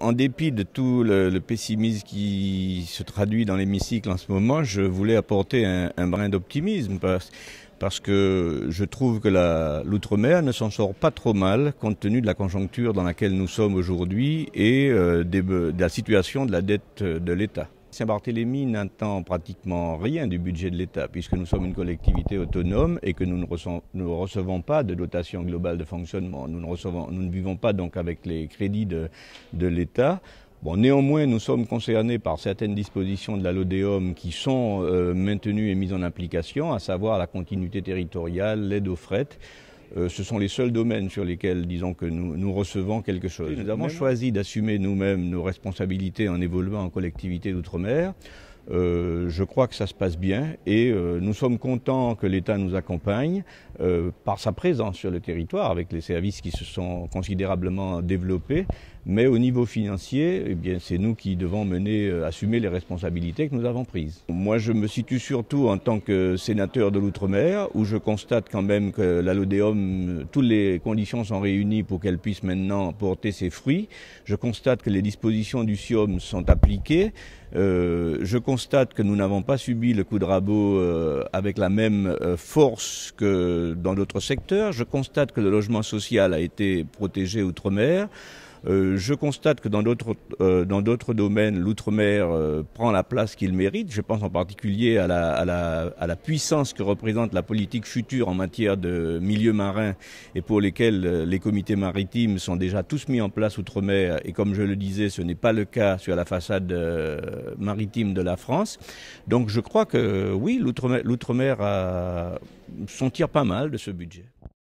en dépit de tout le, pessimisme qui se traduit dans l'hémicycle en ce moment, je voulais apporter un, brin d'optimisme parce, que je trouve que l'outre-mer ne s'en sort pas trop mal compte tenu de la conjoncture dans laquelle nous sommes aujourd'hui et euh, de la situation de la dette de l'État. Saint-Barthélemy n'attend pratiquement rien du budget de l'État, puisque nous sommes une collectivité autonome et que nous ne recevons, pas de dotation globale de fonctionnement. Nous ne, vivons pas donc avec les crédits de, l'État. Bon, néanmoins, nous sommes concernés par certaines dispositions de la qui sont euh, maintenues et mises en application, à savoir la continuité territoriale, l'aide aux frettes. Euh, ce sont les seuls domaines sur lesquels, disons, que nous, nous recevons quelque chose. Nous avons choisi d'assumer nous-mêmes nos responsabilités en évoluant en collectivité d'outre-mer. Euh, je crois que ça se passe bien et euh, nous sommes contents que l'État nous accompagne euh, par sa présence sur le territoire avec les services qui se sont considérablement développés. Mais au niveau financier, eh bien, c'est nous qui devons mener, assumer les responsabilités que nous avons prises. Moi, je me situe surtout en tant que sénateur de l'Outre-mer, où je constate quand même que l'Alodéum, toutes les conditions sont réunies pour qu'elle puisse maintenant porter ses fruits. Je constate que les dispositions du SIOM sont appliquées. je je constate que nous n'avons pas subi le coup de rabot euh, avec la même euh, force que dans d'autres secteurs. Je constate que le logement social a été protégé outre-mer. Euh, je constate que dans d'autres euh, dans d'autres domaines, l'outre-mer euh, prend la place qu'il mérite. Je pense en particulier à la, puissance que représente la politique future en matière de milieu marin et pour lesquels les comités maritimes sont déjà tous mis en place outre-mer. Et comme je le disais, ce n'est pas le cas sur la façade maritime de la France. Donc je crois que oui, l'outre-mer s'en tire pas mal de ce budget.